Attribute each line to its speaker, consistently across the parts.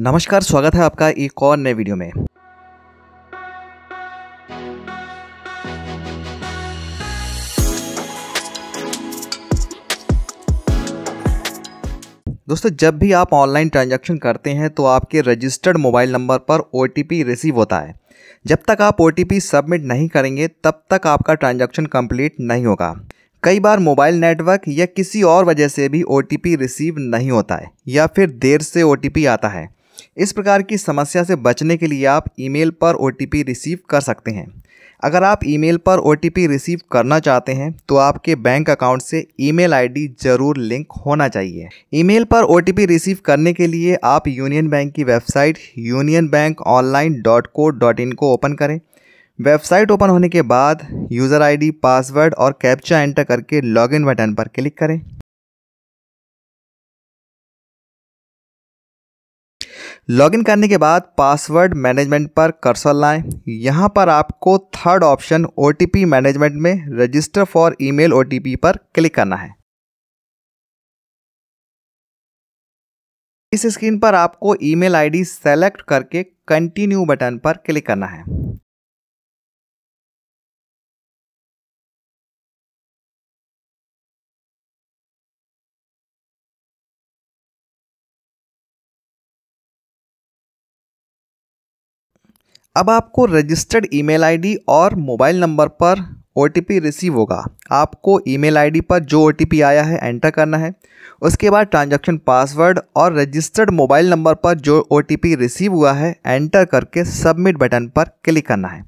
Speaker 1: नमस्कार स्वागत है आपका एक और नए वीडियो में दोस्तों जब भी आप ऑनलाइन ट्रांजैक्शन करते हैं तो आपके रजिस्टर्ड मोबाइल नंबर पर ओ रिसीव होता है जब तक आप ओ सबमिट नहीं करेंगे तब तक आपका ट्रांजैक्शन कंप्लीट नहीं होगा कई बार मोबाइल नेटवर्क या किसी और वजह से भी ओ रिसीव नहीं होता है या फिर देर से ओ आता है इस प्रकार की समस्या से बचने के लिए आप ईमेल पर ओ रिसीव कर सकते हैं अगर आप ईमेल पर ओ रिसीव करना चाहते हैं तो आपके बैंक अकाउंट से ईमेल आईडी जरूर लिंक होना चाहिए ईमेल पर ओ रिसीव करने के लिए आप यूनियन बैंक की website Union Bank online dot co dot in को ओपन करें वेबसाइट ओपन होने के बाद यूज़र आईडी, पासवर्ड और कैप्चा एंटर करके लॉगिन बटन पर क्लिक करें लॉगिन करने के बाद पासवर्ड मैनेजमेंट पर कर्सर लाएं यहां पर आपको थर्ड ऑप्शन ओ मैनेजमेंट में रजिस्टर फॉर ईमेल ओटीपी पर क्लिक करना है इस स्क्रीन पर आपको
Speaker 2: ईमेल आईडी सेलेक्ट करके कंटिन्यू बटन पर क्लिक करना है
Speaker 1: अब आपको रजिस्टर्ड ईमेल आईडी और मोबाइल नंबर पर ओ रिसीव होगा आपको ईमेल आईडी पर जो ओ आया है एंटर करना है उसके बाद ट्रांजैक्शन पासवर्ड और रजिस्टर्ड मोबाइल नंबर पर जो ओ रिसीव हुआ है एंटर करके सबमिट बटन पर क्लिक करना है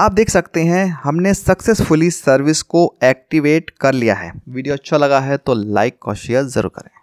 Speaker 1: आप देख सकते हैं हमने सक्सेसफुली सर्विस को एक्टिवेट कर लिया है वीडियो अच्छा लगा है तो लाइक और शेयर ज़रूर करें